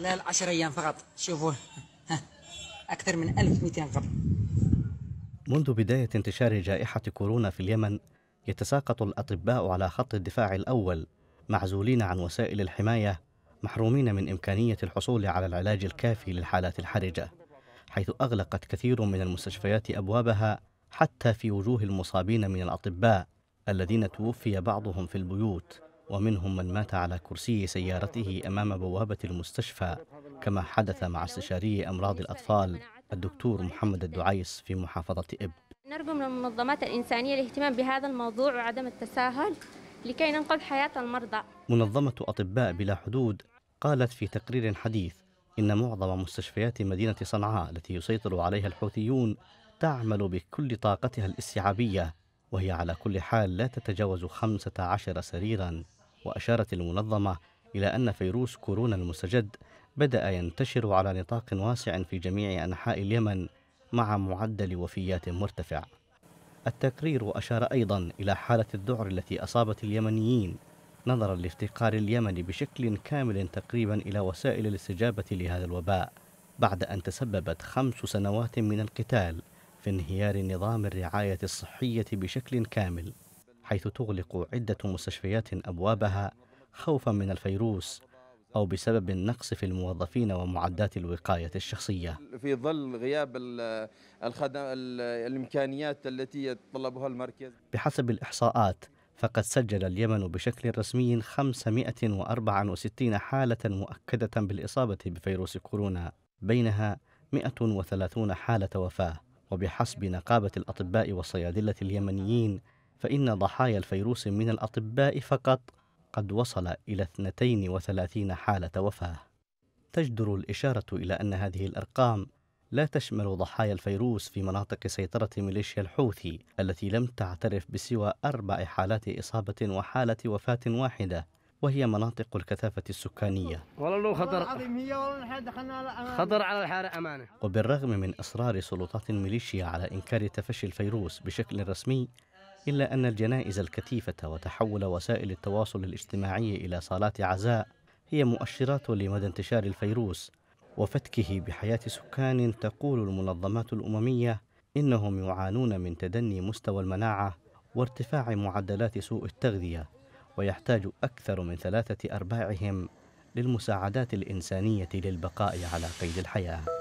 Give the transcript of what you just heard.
خلال 10 أيام فقط شوفوا أكثر من 1200 قبر منذ بداية انتشار جائحة كورونا في اليمن يتساقط الأطباء على خط الدفاع الأول معزولين عن وسائل الحماية محرومين من إمكانية الحصول على العلاج الكافي للحالات الحرجة حيث أغلقت كثير من المستشفيات أبوابها حتى في وجوه المصابين من الأطباء الذين توفي بعضهم في البيوت ومنهم من مات على كرسي سيارته أمام بوابة المستشفى كما حدث مع استشاري أمراض الأطفال الدكتور محمد الدعيس في محافظة إب نرجو من المنظمات الإنسانية الاهتمام بهذا الموضوع وعدم التساهل لكي ننقذ حياة المرضى منظمة أطباء بلا حدود قالت في تقرير حديث إن معظم مستشفيات مدينة صنعاء التي يسيطر عليها الحوثيون تعمل بكل طاقتها الاستيعابية وهي على كل حال لا تتجاوز 15 سريراً وأشارت المنظمة إلى أن فيروس كورونا المستجد بدأ ينتشر على نطاق واسع في جميع أنحاء اليمن مع معدل وفيات مرتفع. التقرير أشار أيضا إلى حالة الذعر التي أصابت اليمنيين نظرا لافتقار اليمن بشكل كامل تقريبا إلى وسائل الاستجابة لهذا الوباء بعد أن تسببت خمس سنوات من القتال في انهيار نظام الرعاية الصحية بشكل كامل حيث تغلق عدة مستشفيات أبوابها خوفا من الفيروس أو بسبب النقص في الموظفين ومعدات الوقاية الشخصية في ظل غياب الخدم الإمكانيات التي يتطلبها المركز بحسب الإحصاءات فقد سجل اليمن بشكل رسمي 564 حالة مؤكدة بالإصابة بفيروس كورونا بينها 130 حالة وفاة وبحسب نقابة الأطباء والصيادلة اليمنيين فإن ضحايا الفيروس من الأطباء فقط قد وصل إلى 32 حالة وفاة. تجدر الإشارة إلى أن هذه الأرقام لا تشمل ضحايا الفيروس في مناطق سيطرة ميليشيا الحوثي التي لم تعترف بسوى أربع حالات إصابة وحالة وفاة واحدة وهي مناطق الكثافة السكانية والله خطر خطر على الحارة أمانة وبالرغم من إصرار سلطات الميليشيا على إنكار تفشي الفيروس بشكل رسمي إلا أن الجنائز الكثيفة وتحول وسائل التواصل الاجتماعي إلى صالات عزاء هي مؤشرات لمدى انتشار الفيروس وفتكه بحياة سكان تقول المنظمات الأممية إنهم يعانون من تدني مستوى المناعة وارتفاع معدلات سوء التغذية ويحتاج أكثر من ثلاثة أرباعهم للمساعدات الإنسانية للبقاء على قيد الحياة